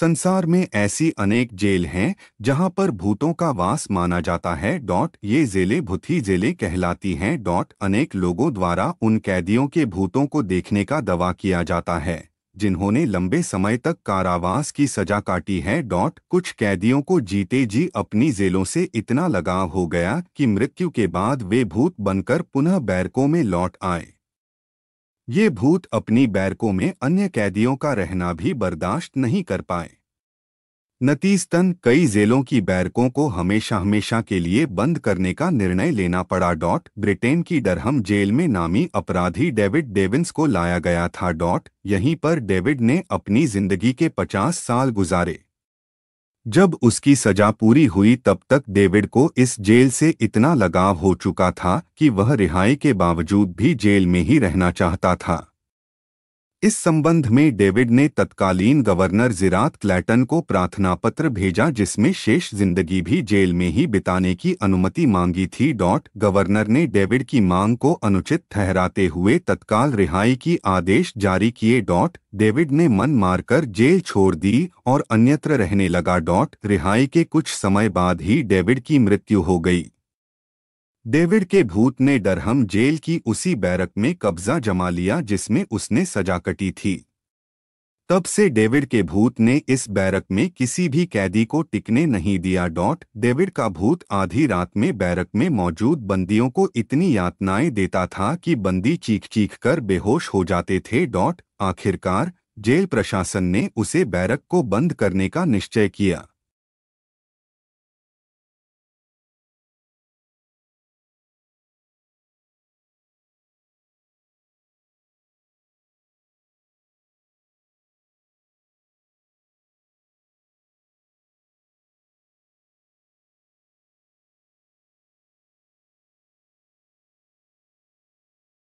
संसार में ऐसी अनेक जेल हैं जहां पर भूतों का वास माना जाता है डॉट ये जेले भूथी जेले कहलाती हैं डॉट अनेक लोगों द्वारा उन कैदियों के भूतों को देखने का दवा किया जाता है जिन्होंने लंबे समय तक कारावास की सजा काटी है डॉट कुछ कैदियों को जीते जी अपनी जेलों से इतना लगाव हो गया कि मृत्यु के बाद वे भूत बनकर पुनः बैरकों में लौट आए ये भूत अपनी बैरकों में अन्य कैदियों का रहना भी बर्दाश्त नहीं कर पाए नतीजतन कई जेलों की बैरकों को हमेशा हमेशा के लिए बंद करने का निर्णय लेना पड़ा डॉट ब्रिटेन की डरहम जेल में नामी अपराधी डेविड डेविंस को लाया गया था डॉट यहीं पर डेविड ने अपनी जिंदगी के 50 साल गुजारे जब उसकी सजा पूरी हुई तब तक डेविड को इस जेल से इतना लगाव हो चुका था कि वह रिहाई के बावजूद भी जेल में ही रहना चाहता था इस संबंध में डेविड ने तत्कालीन गवर्नर जिरात क्लैटन को प्रार्थना पत्र भेजा जिसमें शेष जिंदगी भी जेल में ही बिताने की अनुमति मांगी थी डॉट गवर्नर ने डेविड की मांग को अनुचित ठहराते हुए तत्काल रिहाई की आदेश जारी किए डॉट डेविड ने मन मारकर जेल छोड़ दी और अन्यत्र रहने लगा डॉट रिहाई के कुछ समय बाद ही डेविड की मृत्यु हो गई डेविड के भूत ने डरहम जेल की उसी बैरक में कब्जा जमा लिया जिसमें उसने सजा कटी थी तब से डेविड के भूत ने इस बैरक में किसी भी कैदी को टिकने नहीं दिया डॉट डेविड का भूत आधी रात में बैरक में मौजूद बंदियों को इतनी यातनाएं देता था कि बंदी चीख चीख कर बेहोश हो जाते थे डॉट आखिरकार जेल प्रशासन ने उसे बैरक को बंद करने का निश्चय किया